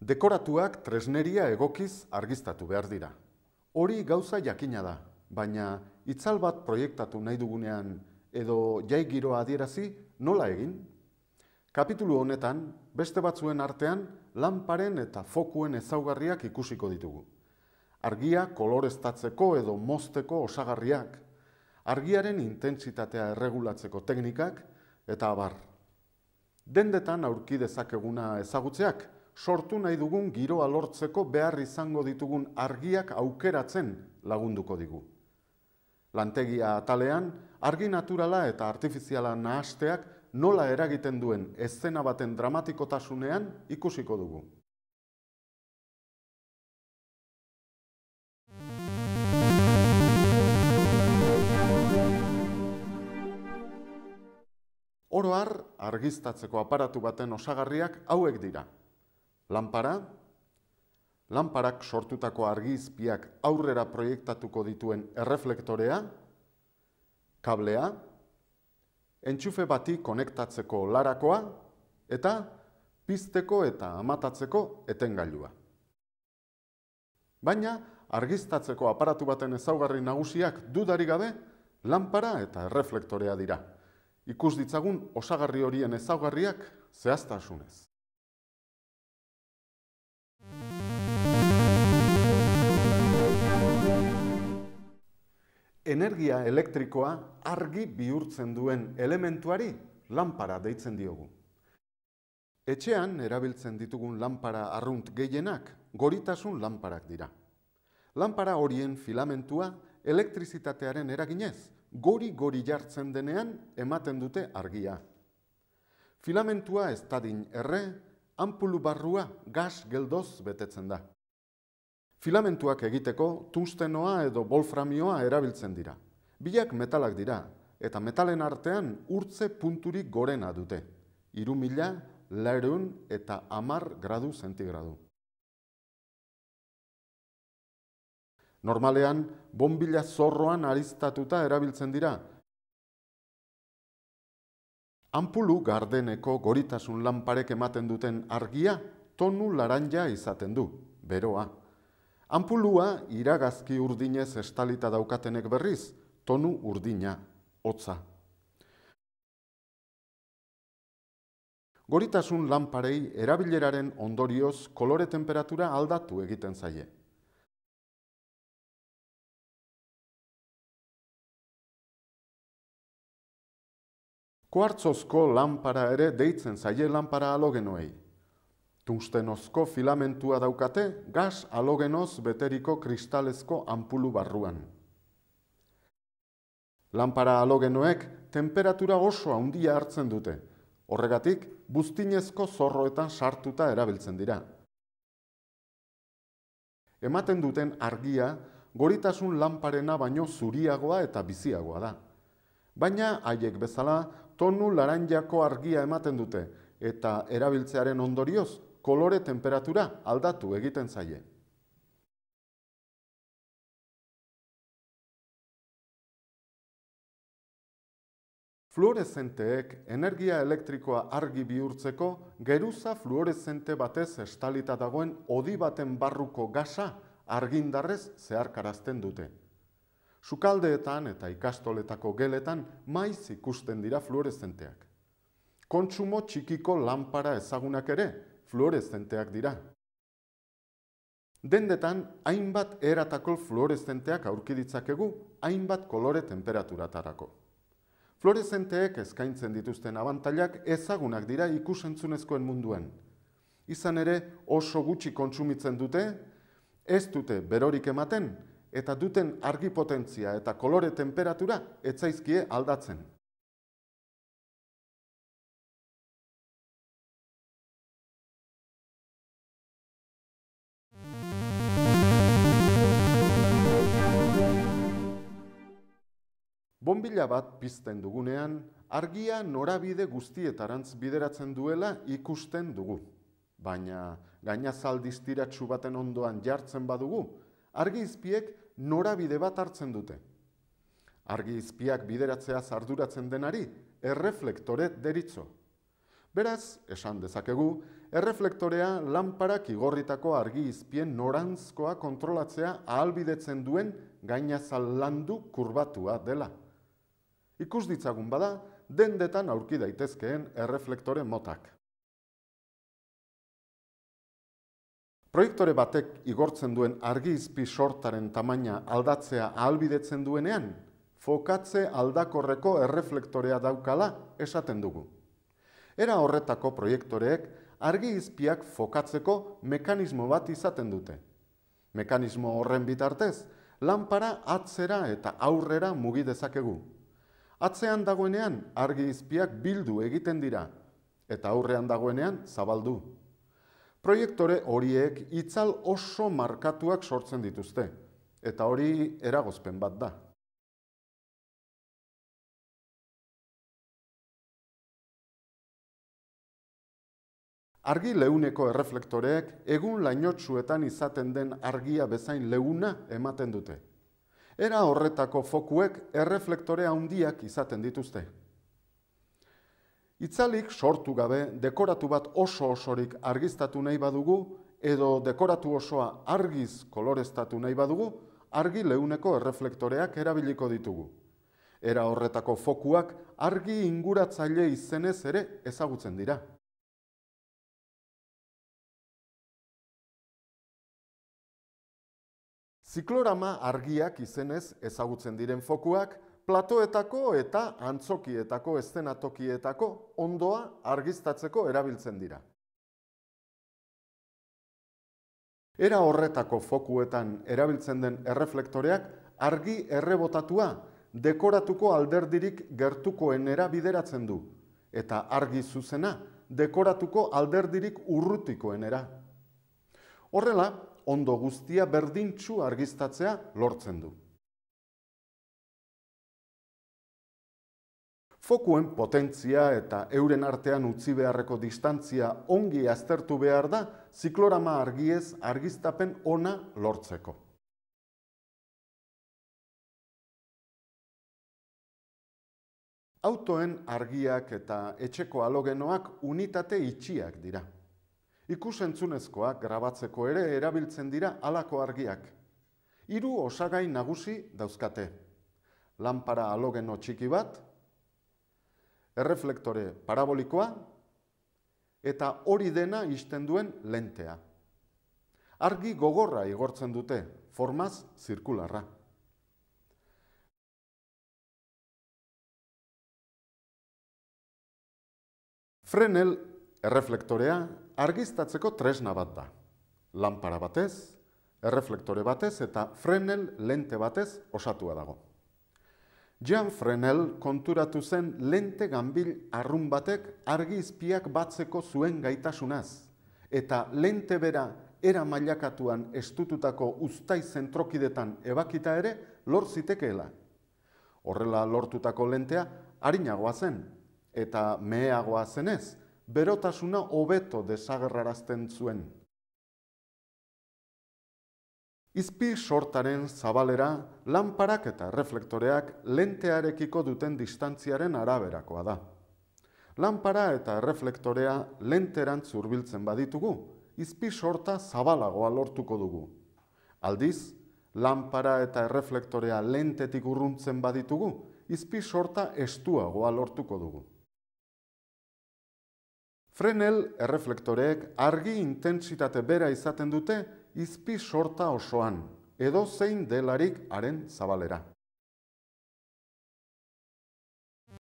Dekoratuak tresneria egokiz argiztatu behar dira. Hori gauza jakina da, baina itzal bat proiektatu nahi dugunean edo jai giroa adierazi nola egin? Kapitulu honetan, beste batzuen artean, lanparen eta fokuen ezaugarriak ikusiko ditugu. Argia koloreztatzeko edo mozteko osagarriak, argiaren intentsitatea erregulatzeko teknikak, eta abar. Dendetan aurki dezakeguna ezagutzeak, sortu nahi dugun giroa lortzeko behar izango ditugun argiak aukeratzen lagunduko digu. Lantegia atalean, argi naturala eta artifiziala nahasteak nola eragiten duen ezzena baten dramatiko ikusiko dugu. Oroar, argiztatzeko aparatu baten osagarriak hauek dira. Lampara? Lamparak sortutako argizpiak aurrera proiektatuko dituen erreflektorea? Kablea? Entxufe bati konektatzeko larakoa? Eta pizteko eta amatatzeko etengailua. Baina, argiztatzeko aparatu baten ezaugarri nagusiak dudari gabe, lampara eta erreflektorea dira. Ikus ditzagun osagarri horien ezaugarriak zehaztasunez. energia elektrikoa argi bihurtzen duen elementuari lanpara deitzen diogu. Etxean erabiltzen ditugun lanpara arrunt gehienak goritasun lanparak dira. Lanpara horien filamentua elektrizitatearen eraginez gori-gori jartzen denean ematen dute argia. Filamentua ez tadin erre, ampulu barrua gas geldoz betetzen da. Filamentuak egiteko tungstenoa edo wolframioa erabiltzen dira. Biak metalak dira, eta metalen artean urtze punturik gorena dute. Iru mila, lareun eta amar gradu zentigradu. Normalean, bombila zorroan aristatuta erabiltzen dira. Ampulu gardeneko goritasun lanparek ematen duten argia tonu laranja izaten du, beroa. Ampulua iragazki urdinez estalita daukatenek berriz, tonu urdina, hotza. Goritasun lanparei erabileraren ondorioz kolore temperatura aldatu egiten zaie. Koartzozko lanpara ere deitzen zaie lanpara alogenoei. Tungstenozko filamentua daukate gas halogenoz beteriko kristalezko ampulu barruan. Lampara halogenoek temperatura oso handia hartzen dute, horregatik buztinezko zorroetan sartuta erabiltzen dira. Ematen duten argia, goritasun lanparena baino zuriagoa eta biziagoa da. Baina haiek bezala tonu laranjako argia ematen dute, eta erabiltzearen ondorioz kolore temperatura aldatu egiten zaie. Fluorezenteek energia elektrikoa argi bihurtzeko geruza fluorezente batez estalita dagoen odi baten barruko gasa argindarrez zeharkarazten dute. Sukaldeetan eta ikastoletako geletan maiz ikusten dira fluorezenteak. Kontsumo txikiko lanpara ezagunak ere fluorescenteak dira. Dendetan, hainbat eratako fluorescenteak aurki ditzakegu hainbat kolore temperaturatarako. Fluorescenteek eskaintzen dituzten abantailak ezagunak dira ikusentzunezkoen munduen. Izan ere, oso gutxi kontsumitzen dute, ez dute berorik ematen, eta duten argipotentzia eta kolore temperatura etzaizkie aldatzen. Bombila bat pizten dugunean, argia norabide guztietarantz bideratzen duela ikusten dugu. Baina, gaina zaldiztiratxu baten ondoan jartzen badugu, argi izpiek norabide bat hartzen dute. Argi izpiak bideratzea zarduratzen denari, erreflektore deritzo. Beraz, esan dezakegu, erreflektorea lanparak igorritako argi izpien norantzkoa kontrolatzea ahalbidetzen duen gainazal landu kurbatua dela ikus ditzagun bada, dendetan aurki daitezkeen erreflektore motak. Proiektore batek igortzen duen argi izpi sortaren tamaina aldatzea ahalbidetzen duenean, fokatze aldakorreko erreflektorea daukala esaten dugu. Era horretako proiektoreek argi izpiak fokatzeko mekanismo bat izaten dute. Mekanismo horren bitartez, lanpara atzera eta aurrera mugidezakegu. Atzean dagoenean argi izpiak bildu egiten dira, eta aurrean dagoenean zabaldu. Proiektore horiek itzal oso markatuak sortzen dituzte, eta hori eragozpen bat da. Argi leuneko erreflektoreek egun lainotsuetan izaten den argia bezain leuna ematen dute era horretako fokuek erreflektore handiak izaten dituzte. Itzalik sortu gabe dekoratu bat oso osorik argiztatu nahi badugu edo dekoratu osoa argiz koloreztatu nahi badugu, argi leuneko erreflektoreak erabiliko ditugu. Era horretako fokuak argi inguratzaile izenez ere ezagutzen dira. Ziklorama argiak izenez ezagutzen diren fokuak, platoetako eta antzokietako estenatokietako ondoa argistatzeko erabiltzen dira. Era horretako fokuetan erabiltzen den erreflektoreak argi errebotatua, dekoratuko alderdirik gertukoenera bideratzen du, eta argi zuzena, dekoratuko alderdirik urrutikoenera. Horrela, ondo guztia berdintxu argiztatzea lortzen du. Fokuen potentzia eta euren artean utzi beharreko distantzia ongi aztertu behar da, ziklorama argiez argiztapen ona lortzeko. Autoen argiak eta etxeko alogenoak unitate itxiak dira. Ikusentzunezkoak grabatzeko ere erabiltzen dira halako argiak. Hiru osagai nagusi dauzkate. Lanpara alogeno txiki bat, erreflektore parabolikoa, eta hori dena izten duen lentea. Argi gogorra igortzen dute, formaz zirkularra. Frenel, erreflektorea, argiztatzeko tresna bat da. Lampara batez, erreflektore batez eta Fresnel lente batez osatua dago. Jean Fresnel konturatu zen lente gambil arrun batek argizpiak batzeko zuen gaitasunaz, eta lente bera era mailakatuan estututako uztai zentrokidetan ebakita ere lor zitekeela. Horrela lortutako lentea harinagoa zen, eta meheagoa zenez, berotasuna hobeto desagerrarazten zuen. Izpi sortaren zabalera, lanparak eta reflektoreak lentearekiko duten distantziaren araberakoa da. Lanpara eta reflektorea lenteran zurbiltzen baditugu, izpi sorta zabalagoa lortuko dugu. Aldiz, lanpara eta reflektorea lentetik urruntzen baditugu, izpi sorta estuagoa lortuko dugu. Frenel erreflektoreek argi intentsitate bera izaten dute izpi sorta osoan, edo zein delarik haren zabalera.